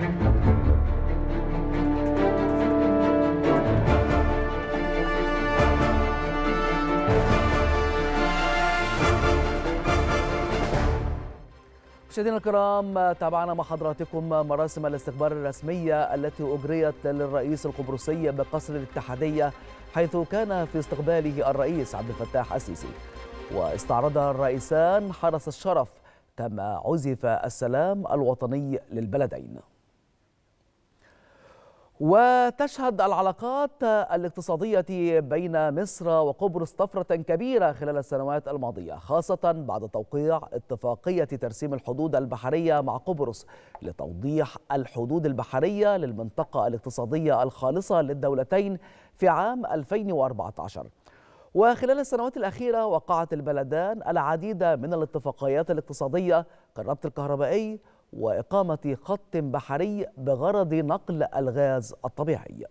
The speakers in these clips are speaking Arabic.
مشاهدينا الكرام تابعنا مع حضراتكم مراسم الاستخبار الرسمية التي أجريت للرئيس القبرصي بقصر الاتحادية حيث كان في استقباله الرئيس عبد الفتاح السيسي واستعرض الرئيسان حرس الشرف كما عزف السلام الوطني للبلدين وتشهد العلاقات الاقتصادية بين مصر وقبرص طفرة كبيرة خلال السنوات الماضية خاصة بعد توقيع اتفاقية ترسيم الحدود البحرية مع قبرص لتوضيح الحدود البحرية للمنطقة الاقتصادية الخالصة للدولتين في عام 2014 وخلال السنوات الأخيرة وقعت البلدان العديد من الاتفاقيات الاقتصادية كالربط الكهربائي وإقامة خط بحري بغرض نقل الغاز الطبيعي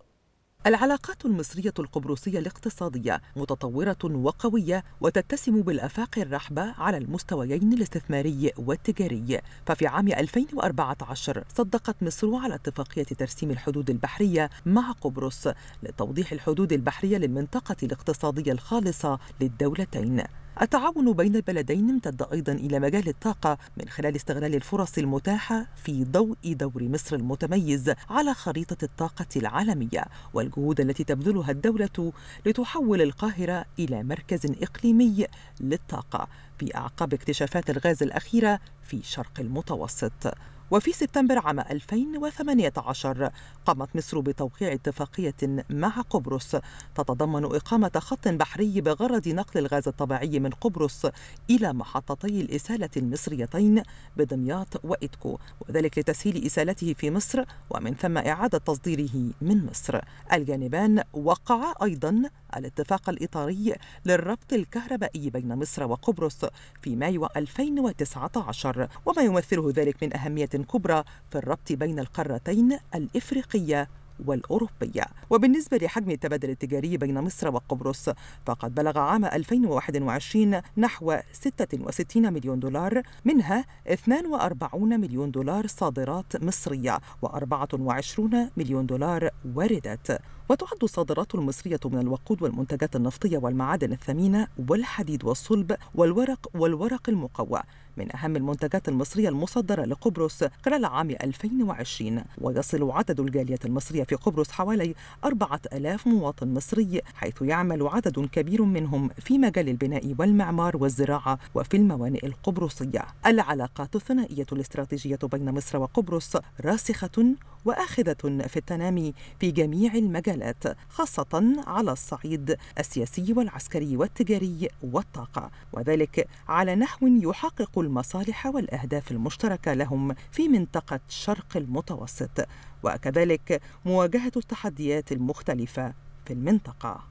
العلاقات المصرية القبرصية الاقتصادية متطورة وقوية وتتسم بالآفاق الرحبة على المستويين الاستثماري والتجاري، ففي عام 2014 صدقت مصر على اتفاقية ترسيم الحدود البحرية مع قبرص لتوضيح الحدود البحرية للمنطقة الاقتصادية الخالصة للدولتين، التعاون بين البلدين امتد أيضا إلى مجال الطاقة من خلال استغلال الفرص المتاحة في ضوء دور مصر المتميز على خريطة الطاقة العالمية والجهود التي تبذلها الدولة لتحول القاهرة إلى مركز إقليمي للطاقة في أعقاب اكتشافات الغاز الأخيرة في شرق المتوسط وفي سبتمبر عام 2018 قامت مصر بتوقيع اتفاقية مع قبرص تتضمن إقامة خط بحري بغرض نقل الغاز الطبيعي من قبرص إلى محطتي الإسالة المصريتين بدمياط وإدكو وذلك لتسهيل إسالته في مصر ومن ثم إعادة تصديره من مصر الجانبان وقعا أيضا الاتفاق الإطاري للربط الكهربائي بين مصر وقبرص في مايو 2019 وما يمثله ذلك من أهمية كبرى في الربط بين القارتين الإفريقية والأوروبية وبالنسبة لحجم التبادل التجاري بين مصر وقبرص فقد بلغ عام 2021 نحو 66 مليون دولار منها 42 مليون دولار صادرات مصرية و24 مليون دولار واردات وتعد الصادرات المصرية من الوقود والمنتجات النفطية والمعادن الثمينة والحديد والصلب والورق والورق المقوى من أهم المنتجات المصرية المصدرة لقبرص خلال عام 2020 ويصل عدد الجالية المصرية في قبرص حوالي 4000 مواطن مصري حيث يعمل عدد كبير منهم في مجال البناء والمعمار والزراعة وفي الموانئ القبرصية العلاقات الثنائية الاستراتيجية بين مصر وقبرص راسخة وآخذة في التنامي في جميع المجالات المجالات خاصة على الصعيد السياسي والعسكري والتجاري والطاقة وذلك على نحو يحقق المصالح والأهداف المشتركة لهم في منطقة شرق المتوسط وكذلك مواجهة التحديات المختلفة في المنطقة